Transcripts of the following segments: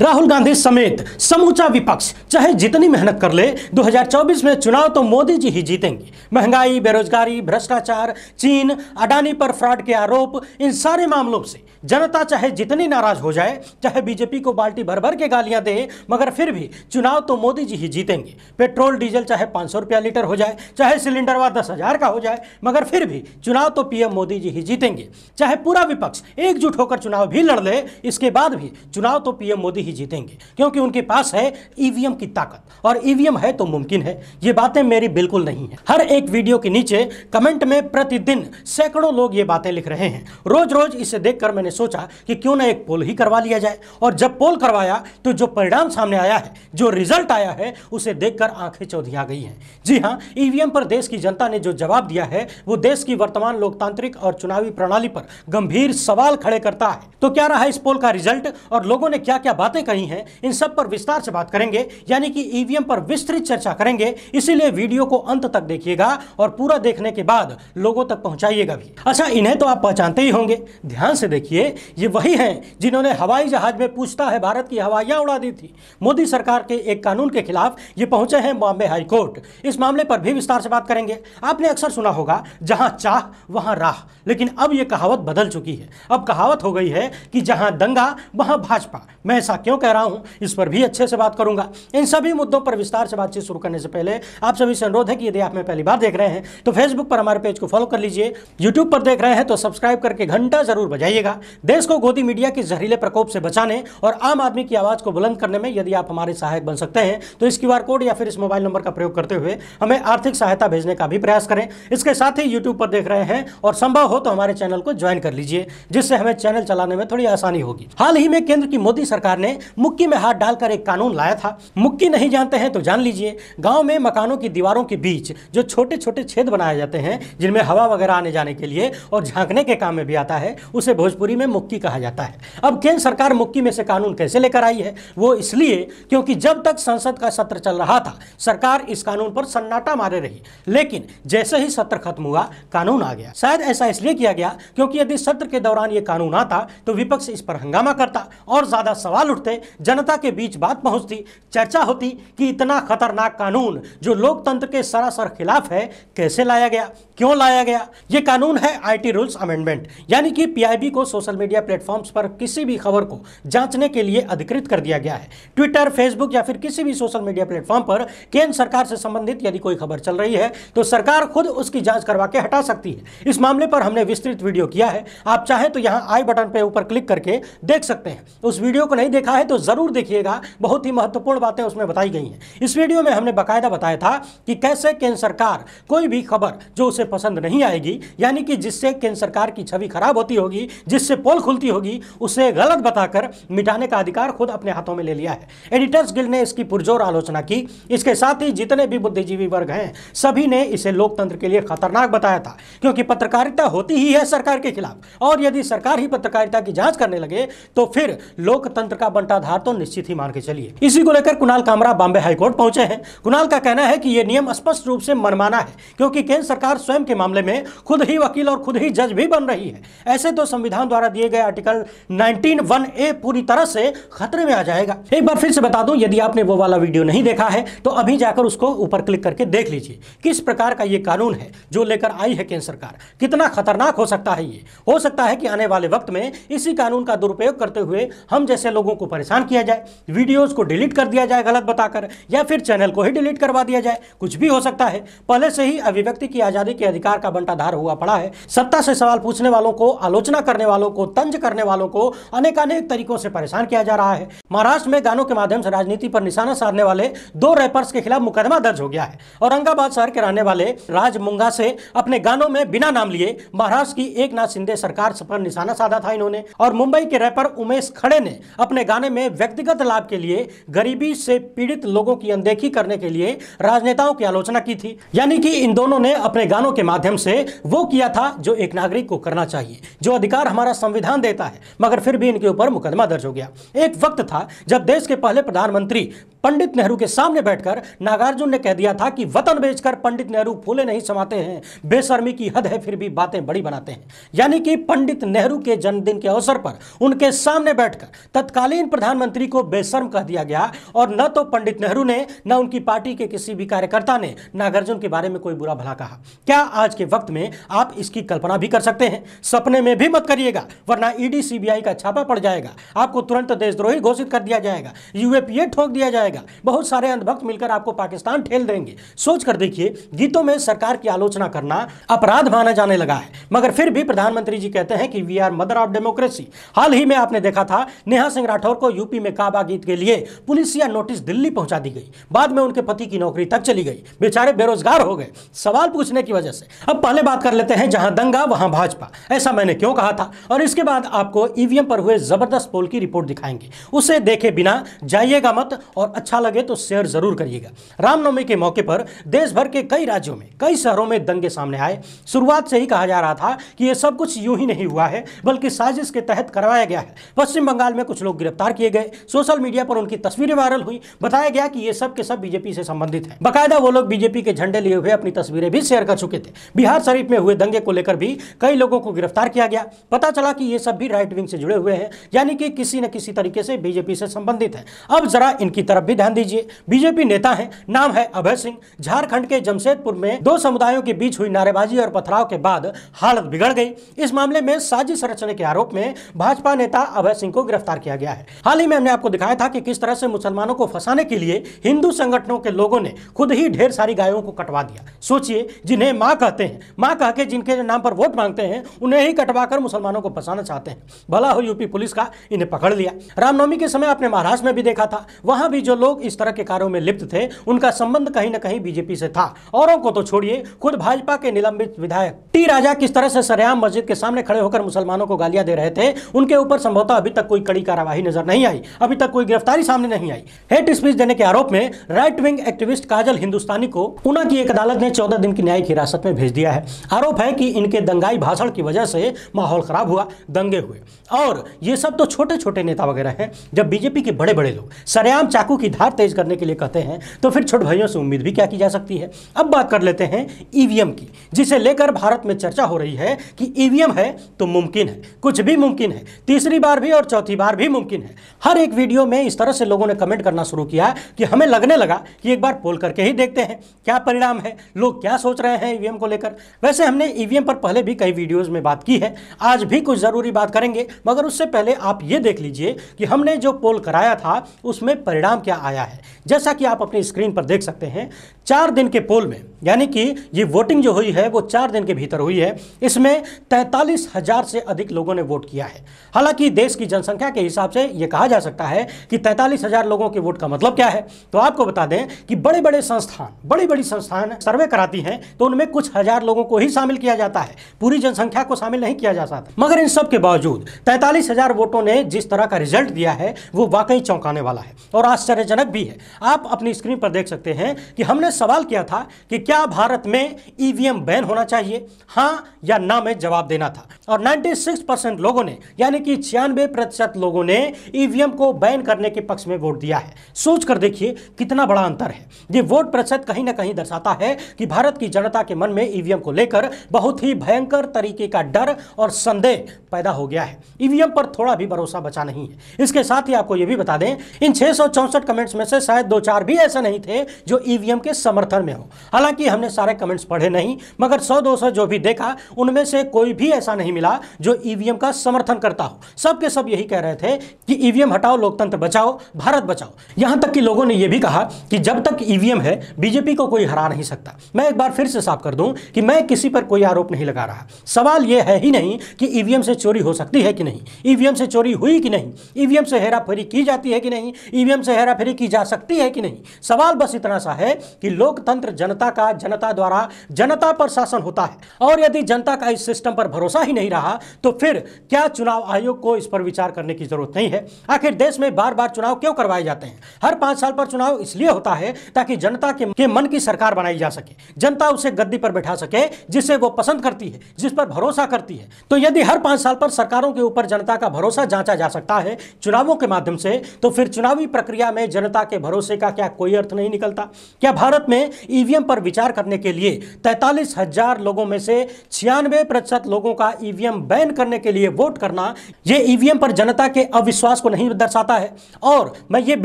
राहुल गांधी समेत समूचा विपक्ष चाहे जितनी मेहनत कर ले 2024 में चुनाव तो मोदी जी ही जीतेंगे महंगाई बेरोजगारी भ्रष्टाचार चीन अडानी पर फ्रॉड के आरोप इन सारे मामलों से जनता चाहे जितनी नाराज हो जाए चाहे बीजेपी को बाल्टी भर भर के गालियां दे मगर फिर भी चुनाव तो मोदी जी ही जीतेंगे पेट्रोल डीजल चाहे पाँच सौ रुपया लीटर हो जाए चाहे सिलेंडर वा दस हजार का हो जाए मगर फिर भी चुनाव तो पीएम मोदी जी ही जीतेंगे चाहे पूरा विपक्ष एकजुट होकर चुनाव भी लड़ ले इसके बाद भी चुनाव तो पीएम मोदी ही जीतेंगे क्योंकि उनके पास है ईवीएम e की ताकत और ईवीएम e है तो मुमकिन है ये बातें मेरी बिल्कुल नहीं है हर एक वीडियो के नीचे कमेंट में प्रतिदिन सैकड़ों लोग ये बातें लिख रहे हैं रोज रोज इसे देखकर मैंने सोचा कि क्यों ना एक पोल ही करवा लिया जाए और जब पोल करवाया तो जो परिणाम सामने आया है जो रिजल्ट आया है उसे देखकर आंखें चौधिया गई हैं जी हाँ ईवीएम e पर देश की जनता ने जो जवाब दिया है वो देश की वर्तमान लोकतांत्रिक और चुनावी प्रणाली पर गंभीर सवाल खड़े करता है तो क्या रहा इस पोल का रिजल्ट और लोगों ने क्या क्या बातें बातें कही हैं इन सब पर विस्तार से बात करेंगे यानी कि ईवीएम e पर विस्तृत चर्चा करेंगे इसीलिए वीडियो को अंत तक देखिएगा और पूरा देखने के बाद लोगों तक पहुंचाइएगा भी अच्छा इन्हें तो आप पहचानते ही होंगे ध्यान से देखिए ये वही हैं जिन्होंने हवाई जहाज में पूछता है भारत की हवाइयाँ उड़ा दी थी मोदी सरकार के एक कानून के खिलाफ ये पहुंचे हैं बॉम्बे हाईकोर्ट इस मामले पर भी विस्तार से बात करेंगे आपने अक्सर सुना होगा जहां चाह वहां राह लेकिन अब यह कहावत बदल चुकी है अब कहावत हो गई है कि जहां दंगा वहां भाजपा मैं ऐसा क्यों कह रहा हूँ इस पर भी अच्छे से बात करूंगा इन सभी मुद्दों पर विस्तार से बातचीत शुरू करने से पहले आप सभी से अनुरोध है कि यदि आप में पहली बार देख रहे हैं तो फेसबुक पर हमारे पेज को फॉलो कर लीजिए यूट्यूब पर देख रहे हैं तो सब्सक्राइब करके घंटा जरूर बजाइएगा देश को गोदी मीडिया के जहरीले प्रकोप से बचाने और आम आदमी की आवाज़ को बुलंद करने में यदि आप हमारे सहायक बन सकते हैं तो इस क्यू कोड या फिर इस मोबाइल नंबर का प्रयोग करते हुए हमें आर्थिक सहायता भेजने का भी प्रयास करें इसके साथ ही यूट्यूब पर देख रहे हैं और संभव हो तो हमारे चैनल को ज्वाइन कर लीजिए जिससे हमें चैनल चलाने में थोड़ी आसानी होगी हाल ही में केंद्र की मोदी सरकार ने मुक्की में हाथ डालकर एक कानून लाया था मुक्की नहीं जानते हैं तो जान लीजिए गांव में मकानों की दीवारों के बीच जो छोटे छोटे छेद बनाए जाते हैं जिनमें हवा वगैरह आने जाने के लिए और झांकने के काम में भी आता है उसे भोजपुरी में मुक्की कहा जाता है अब केंद्र सरकार मुक्की में से कानून कैसे लेकर आई है वो इसलिए क्योंकि जब तक संसद का सत्र चल रहा था सरकार इस कानून पर सन्नाटा मारे रही लेकिन जैसे ही सत्र खत्म हुआ कानून आ गया शायद ऐसा इसलिए किया गया क्योंकि यदि सत्र के दौरान ये कानून आता तो विपक्ष इस पर हंगामा करता और ज्यादा सवाल उठ उठते जनता के बीच बात पहुंचती चर्चा होती कि इतना खतरनाक कानून जो लोकतंत्र के सरासर खिलाफ है कैसे लाया गया क्यों लाया गया ये कानून है आईटी रूल्स अमेंडमेंट यानी कि पीआईबी को सोशल मीडिया प्लेटफॉर्म्स पर किसी भी खबर को जांचने के लिए अधिकृत कर दिया गया है ट्विटर फेसबुक या फिर किसी भी सोशल मीडिया प्लेटफॉर्म पर केंद्र सरकार से संबंधित यदि कोई खबर चल रही है तो सरकार खुद उसकी जांच करवा के हटा सकती है इस मामले पर हमने विस्तृत वीडियो किया है आप चाहें तो यहां आई बटन पर ऊपर क्लिक करके देख सकते हैं उस वीडियो को नहीं देखा देखा है तो ज़रूर देखिएगा बहुत ही महत्वपूर्ण बातें उसमें बताई गई हैं इस वीडियो में हमने बाकायदा बताया था कि कैसे केंद्र सरकार कोई भी खबर जो उसे पसंद नहीं आएगी यानी कि जिससे केंद्र सरकार की छवि खराब होती होगी जिससे पोल खुलती होगी उसे गलत बताकर मिटाने का अधिकार खुद अपने हाथों में ले लिया है एडिटर्स गिल ने इसकी पुरजोर आलोचना की इसके साथ ही जितने भी बुद्धिजीवी वर्ग हैं सभी ने इसे लोकतंत्र के लिए खतरनाक बताया था क्योंकि पत्रकारिता होती ही है सरकार के खिलाफ और यदि सरकार ही पत्रकारिता की जांच करने लगे तो फिर लोकतंत्र का बंटाधार तो निश्चित ही मान के चलिए इसी को लेकर कुणाल कामरा बॉम्बे हाईकोर्ट पहुंचे हैं कुणाल का कहना है कि ये नियम स्पष्ट रूप से मनमाना है क्योंकि केंद्र सरकार स्वयं के मामले में खुद ही वकील और खुद ही जज भी बन रही है ऐसे तो संविधान द्वारा दिए गए आर्टिकल नाइनटीन वन ए पूरी तरह से खतरे में आ जाएगा एक बार फिर से बता दू यदि आपने वो वाला वीडियो नहीं देखा है तो अभी जाकर उसको ऊपर क्लिक करके देख लीजिए किस प्रकार का ये कानून है जो लेकर आई है केंद्र सरकार कितना खतरनाक हो सकता है ये हो सकता है कि आने वाले वक्त में इसी कानून का दुरुपयोग करते हुए हम जैसे लोगों को परेशान किया जाए वीडियोज़ को डिलीट कर दिया जाए गलत बताकर या फिर चैनल को ही डिलीट करवा दिया जाए कुछ भी हो सकता है पहले से ही अभिव्यक्ति की आज़ादी के अधिकार का बंटाधार हुआ पड़ा है सत्ता से सवाल पूछने वालों को आलोचना करने वालों को तंज करने वालों को अनेकानेक तरीकों से परेशान किया जा रहा है महाराष्ट्र में गानों के माध्यम से राजनीति पर निशाना साधने वाले दो रैपर्स के खिलाफ मुकदमा दर्ज हो गया है औरंगाबाद शहर के रहने वाले राज मुंगा से अपने गानों में बिना नाम लिए महाराष्ट्र की एक नाथ सिंधे सरकार पर निशाना साधा था इन्होंने और मुंबई के रैपर उमेश खड़े ने अपने गानों बढ़ाने में व्यक्तिगत लाभ के लिए गरीबी से पीड़ित लोगों की अनदेखी करने के लिए राजनेताओं की आलोचना की थी यानी कि इन दोनों ने अपने गानों के माध्यम से वो किया था जो एक नागरिक को करना चाहिए जो अधिकार हमारा संविधान देता है मगर फिर भी इनके ऊपर मुकदमा दर्ज हो गया एक वक्त था जब देश के पहले प्रधानमंत्री पंडित नेहरू के सामने बैठकर नागार्जुन ने कह दिया था कि वतन बेचकर पंडित नेहरू फूले नहीं समाते हैं बेशर्मी की हद है फिर भी बातें बड़ी बनाते हैं यानी कि पंडित नेहरू के जन्मदिन के अवसर पर उनके सामने बैठकर तत्कालीन प्रधानमंत्री को बेशर्म कह दिया गया और न तो पंडित नेहरू ने न उनकी पार्टी के किसी भी कार्यकर्ता ने नागार्जुन के बारे में कोई बुरा भला कहा क्या आज के वक्त में आप इसकी कल्पना भी कर सकते हैं सपने में भी मत करिएगा वरना ईडी सीबीआई का छापा पड़ जाएगा आपको तुरंत देशद्रोही घोषित कर दिया जाएगा यूएपीए ठोक दिया जाएगा बहुत सारे अंधभक्त मिलकर आपको पाकिस्तान ठेल देंगे सोच कर देखिए गीतों में सरकार की आलोचना करना अपराध माना जाने लगा है मगर फिर भी प्रधानमंत्री जी कहते हैं कि we are mother of democracy हाल ही में आपने देखा था नेहा सिंह राठौर को यूपी में काबा गीत के लिए पुलिसिया नोटिस दिल्ली पहुंचा दी गई बाद में उनके पति की नौकरी तक चली गई बेचारे बेरोजगार हो गए सवाल पूछने की वजह से अब पहले बात कर लेते हैं जहां दंगा वहां भाजपा ऐसा मैंने क्यों कहा था और इसके बाद आपको ईवीएम पर हुए जबरदस्त पोल की रिपोर्ट दिखाएंगे उसे देखे बिना जाइएगा मत और अच्छा लगे तो शेयर जरूर करिएगा रामनवमी के मौके पर देश भर के कई राज्यों में कई शहरों में दंगे सामने आए शुरुआत से ही कहा जा रहा था कि यह सब कुछ यूं ही नहीं हुआ है बल्कि साजिश के तहत करवाया गया है पश्चिम बंगाल में कुछ लोग गिरफ्तार गिरफ्तार किए गए सोशल मीडिया पर उनकी तस्वीरें वायरल हुई बताया गया कि ये सब के सब बीजेपी से संबंधित है बाकायदा वो लोग बीजेपी के झंडे लिए हुए अपनी तस्वीरें भी शेयर कर चुके थे बिहार शरीफ में हुए दंगे को लेकर भी कई लोगों को गिरफ्तार किया गया पता चला कि ये सब भी राइट विंग से जुड़े हुए हैं यानी कि किसी न किसी तरीके से बीजेपी से संबंधित है अब जरा इनकी तरफ भी ध्यान दीजिए बीजेपी नेता है नाम है अभय सिंह झारखंड के जमशेदपुर में दो समुदायों के बीच हुई नारेबाजी और पथराव के बाद हालत बिगड़ गई इस मामले में साजिश रचने के आरोप में भाजपा नेता अभय सिंह को गिरफ्तार किया गया है हाल ही में हमने आपको दिखाया था कि किस तरह से मुसलमानों को फंसाने के लिए हिंदू संगठनों के लोगों ने खुद ही ढेर सारी गायों को कटवा दिया सोचिए जिन्हें माँ कहते हैं माँ कह के जिनके नाम पर वोट मांगते हैं उन्हें ही कटवा मुसलमानों को फंसाना चाहते हैं भला हो यूपी पुलिस का इन्हें पकड़ लिया रामनवमी के समय आपने महाराष्ट्र में भी देखा था वहां भी जो लोग इस तरह के कार्यों में लिप्त थे उनका संबंध कहीं ना कहीं बीजेपी से था औरों को तो छोड़िए खुद भाजपा के निलंबित विधायक टी राजा किस तरह से सरयाम मस्जिद के सामने खड़े होकर मुसलमानों को गालियां दे रहे थे उनके ऊपर संभवतः अभी तक कोई कड़ी कार्यवाही नजर नजर नहीं आई अभी तक कोई गिरफ्तारी सामने नहीं आई हेट स्पीच देने के आरोप में right wing activist Kajal Hindustani को पुना की एक अदालत ने चौदह दिन की न्यायिक हिरासत में भेज दिया है आरोप है कि इनके दंगाई भाषण की वजह से माहौल खराब हुआ दंगे हुए और ये सब तो छोटे छोटे नेता वगैरह हैं जब बीजेपी के बड़े बड़े लोग सरेआम चाकू की धार तेज करने के लिए कहते हैं तो फिर छोट भाइयों से उम्मीद भी क्या की जा सकती है अब बात कर लेते हैं ईवीएम की जिसे लेकर भारत में चर्चा हो रही है कि ईवीएम है तो मुमकिन है कुछ भी मुमकिन है तीसरी बार भी और चौथी बार भी मुमकिन है हैं हर एक वीडियो में इस तरह से लोगों ने कमेंट करना शुरू किया कि हमें लगने लगा कि एक बार पोल करके ही देखते हैं क्या परिणाम है लोग क्या सोच रहे हैं ईवीएम e को लेकर वैसे हमने ईवीएम e पर पहले भी कई वीडियोज़ में बात की है आज भी कुछ ज़रूरी बात करेंगे मगर उससे पहले आप ये देख लीजिए कि हमने जो पोल कराया था उसमें परिणाम क्या आया है जैसा कि आप अपनी स्क्रीन पर देख सकते हैं चार दिन के पोल में यानी कि ये वोटिंग जो हुई है वो चार दिन के भीतर हुई है इसमें तैंतालीस हजार से अधिक लोगों ने वोट किया है हालांकि देश की जनसंख्या के हिसाब से ये कहा जा सकता है कि तैंतालीस हजार लोगों के वोट का मतलब क्या है तो आपको बता दें कि बड़े बड़े संस्थान बड़ी बड़ी संस्थान सर्वे कराती हैं तो उनमें कुछ हजार लोगों को ही शामिल किया जाता है पूरी जनसंख्या को शामिल नहीं किया जा सकता मगर इन सब के बावजूद तैंतालीस वोटों ने जिस तरह का रिजल्ट दिया है वो वाकई चौंकाने वाला है और आश्चर्यजनक भी है आप अपनी स्क्रीन पर देख सकते हैं कि हमने सवाल किया था कि क्या भारत में ईवीएम बैन होना चाहिए हाँ या ना में जवाब देना था और 96 परसेंट लोगों ने यानी कि छियानवे प्रतिशत लोगों ने ईवीएम को बैन करने के पक्ष में वोट दिया है सोच कर देखिए कितना बड़ा अंतर है ये वोट प्रतिशत कहीं ना कहीं दर्शाता है कि भारत की जनता के मन में ईवीएम को लेकर बहुत ही भयंकर तरीके का डर और संदेह पैदा हो गया है ईवीएम पर थोड़ा भी भरोसा बचा नहीं है इसके साथ ही आपको यह भी बता दें इन छह कमेंट्स में से शायद दो चार भी ऐसे नहीं थे जो ईवीएम के समर्थन में हो हालांकि हमने सारे कमेंट्स पढ़े नहीं मगर सौ दो जो भी देखा उनमें से कोई भी ऐसा नहीं मिला जो ईवीएम का समर्थन करता हो सबके सब यही कह रहे थे कि ईवीएम e हटाओ लोकतंत्र बचाओ भारत बचाओ यहां तक कि लोगों ने यह भी कहा कि जब तक ईवीएम e है बीजेपी को कोई हरा नहीं सकता मैं एक बार फिर से साफ कर दूं कि मैं किसी पर कोई आरोप नहीं लगा रहा सवाल यह है ही नहीं कि ईवीएम e से चोरी हो सकती है कि नहीं ईवीएम से चोरी हुई कि नहीं ईवीएम से हेराफेरी की जाती है कि नहीं ईवीएम से हेराफेरी की जा सकती है कि नहीं सवाल बस इतना सा है कि लोकतंत्र जनता का जनता द्वारा जनता पर शासन होता है और यदि जनता का इस सिस्टम पर भरोसा ही नहीं रहा तो फिर क्या चुनाव आयोग को इस पर विचार करने की जरूरत नहीं है आखिर देश में बार बार चुनाव क्यों करवाए जाते हैं हर पांच साल पर चुनाव इसलिए होता है ताकि जनता के, के मन की सरकार बनाई जा सके जनता उसे गद्दी पर बैठा सके जिसे वो पसंद करती है जिस पर भरोसा करती है तो यदि हर पांच साल पर सरकारों के ऊपर जनता का भरोसा जांचा जा सकता है चुनावों के माध्यम से तो फिर चुनावी प्रक्रिया में जनता के भरोसे का क्या कोई अर्थ नहीं निकलता क्या भारत में ईवीएम पर विचार करने के लिए तैतालीस लोगों में से छियानवे लोगों का ईवीएम बैन करने के लिए वोट करना यह ईवीएम पर जनता के अविश्वास विश्वास को नहीं दर्शाता है और मैं ये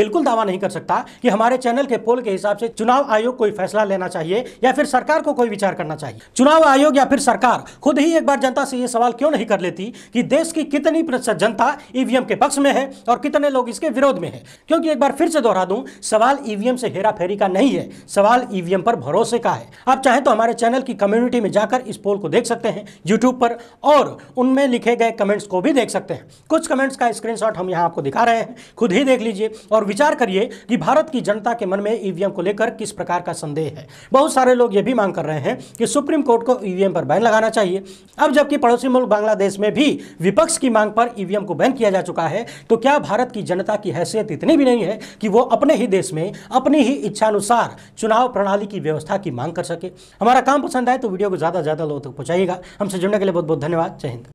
बिल्कुल दावा नहीं कर सकता कि हमारे चैनल के पोल के हिसाब से चुनाव आयोग कोई फैसला लेना चाहिए या फिर सरकार को कोई विचार करना चाहिए चुनाव आयोग या फिर सरकार खुद ही एक बार जनता से यह सवाल क्यों नहीं कर लेती कि देश की कितनी प्रतिशत जनता ईवीएम के पक्ष में है और कितने लोग इसके विरोध में है क्योंकि एक बार फिर से दोहरा दूं सवाल ईवीएम से हेरा फेरी का नहीं है सवाल ईवीएम पर भरोसे का है आप चाहे तो हमारे चैनल की कम्युनिटी में जाकर इस पोल को देख सकते हैं यूट्यूब पर और उनमें लिखे गए कमेंट्स को भी देख सकते हैं कुछ कमेंट्स का स्क्रीनशॉट हम यहां यहाँ आपको दिखा रहे हैं खुद ही देख लीजिए और विचार करिए कि भारत की जनता के मन में ईवीएम को लेकर किस प्रकार का संदेह है बहुत सारे लोग ये भी मांग कर रहे हैं कि सुप्रीम कोर्ट को ईवीएम पर बैन लगाना चाहिए अब जबकि पड़ोसी मुल्क बांग्लादेश में भी विपक्ष की मांग पर ईवीएम को बैन किया जा चुका है तो क्या भारत की जनता की हैसियत इतनी भी नहीं है कि वो अपने ही देश में अपनी ही इच्छानुसार चुनाव प्रणाली की व्यवस्था की मांग कर सके हमारा काम पसंद आए तो वीडियो को ज़्यादा से ज़्यादा लोगों तक पहुंचाइएगा हमसे जुड़ने के लिए बहुत बहुत धन्यवाद जय हिंद